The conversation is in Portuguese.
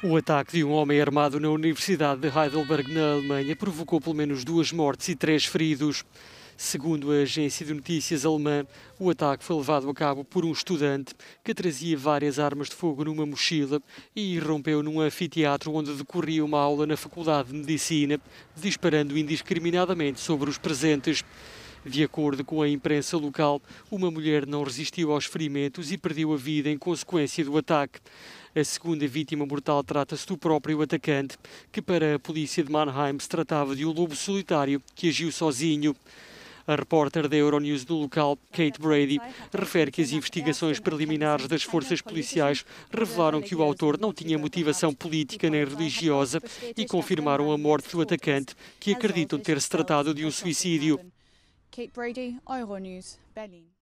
O ataque de um homem armado na Universidade de Heidelberg, na Alemanha, provocou pelo menos duas mortes e três feridos. Segundo a agência de notícias alemã, o ataque foi levado a cabo por um estudante que trazia várias armas de fogo numa mochila e irrompeu num anfiteatro onde decorria uma aula na Faculdade de Medicina, disparando indiscriminadamente sobre os presentes. De acordo com a imprensa local, uma mulher não resistiu aos ferimentos e perdeu a vida em consequência do ataque. A segunda vítima mortal trata-se do próprio atacante, que para a polícia de Mannheim se tratava de um lobo solitário que agiu sozinho. A repórter da Euronews do local, Kate Brady, refere que as investigações preliminares das forças policiais revelaram que o autor não tinha motivação política nem religiosa e confirmaram a morte do atacante, que acreditam ter se tratado de um suicídio. Kate Brady, Euronews, Berlin.